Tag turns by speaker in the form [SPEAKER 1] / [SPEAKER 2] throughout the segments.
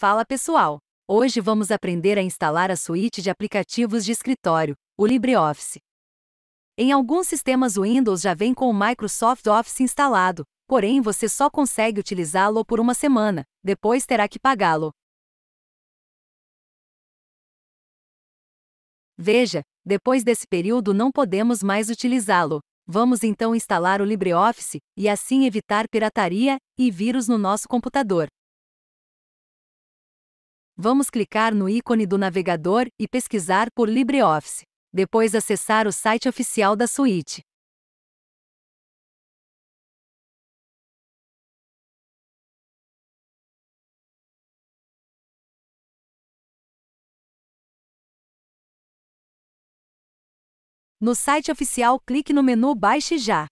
[SPEAKER 1] Fala pessoal! Hoje vamos aprender a instalar a suíte de aplicativos de escritório, o LibreOffice. Em alguns sistemas o Windows já vem com o Microsoft Office instalado, porém você só consegue utilizá-lo por uma semana, depois terá que pagá-lo. Veja, depois desse período não podemos mais utilizá-lo. Vamos então instalar o LibreOffice e assim evitar pirataria e vírus no nosso computador. Vamos clicar no ícone do navegador e pesquisar por LibreOffice. Depois acessar o site oficial da suíte.
[SPEAKER 2] No site oficial, clique no menu Baixe já.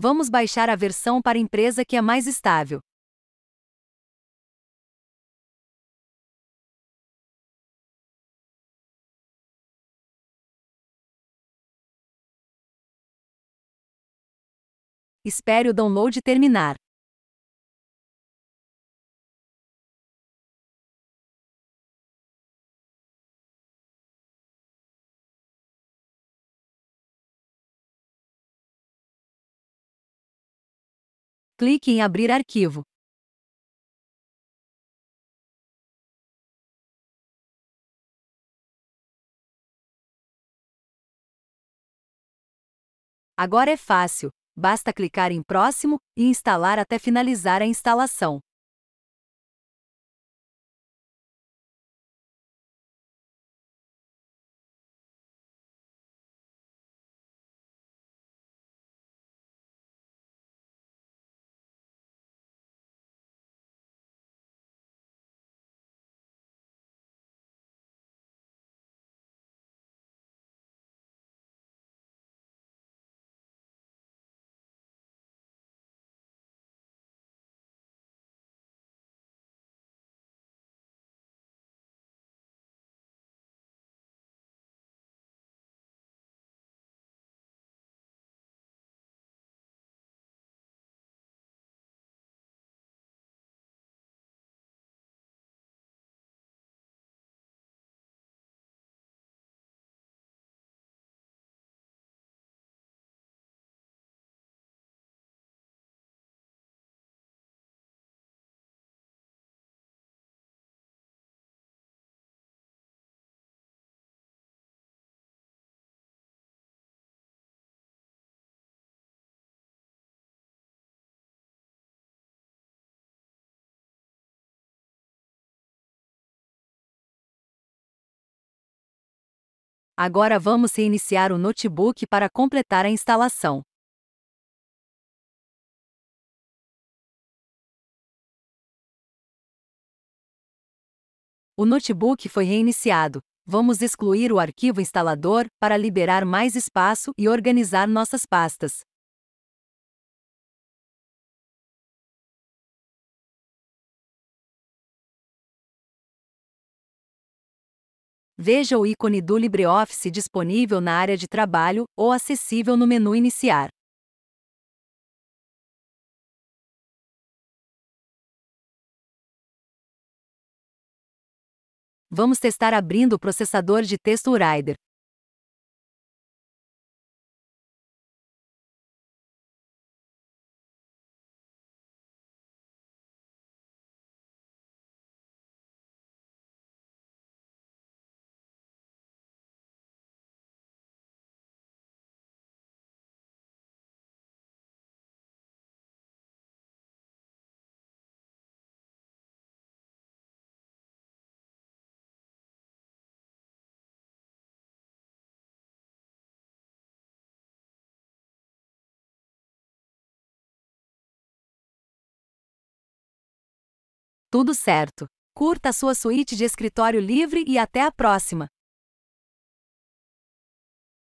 [SPEAKER 2] Vamos baixar a versão para empresa que é mais estável. Espere o download terminar. Clique em Abrir arquivo.
[SPEAKER 1] Agora é fácil, basta clicar em Próximo e instalar até finalizar a instalação.
[SPEAKER 2] Agora vamos reiniciar o notebook para completar a instalação.
[SPEAKER 1] O notebook foi reiniciado. Vamos excluir o arquivo instalador para liberar mais espaço e organizar nossas pastas. veja o ícone do LibreOffice disponível na área de trabalho ou acessível no menu Iniciar.
[SPEAKER 2] Vamos testar abrindo o processador de texto Rider. Tudo certo. Curta a sua suíte de escritório livre e até a próxima!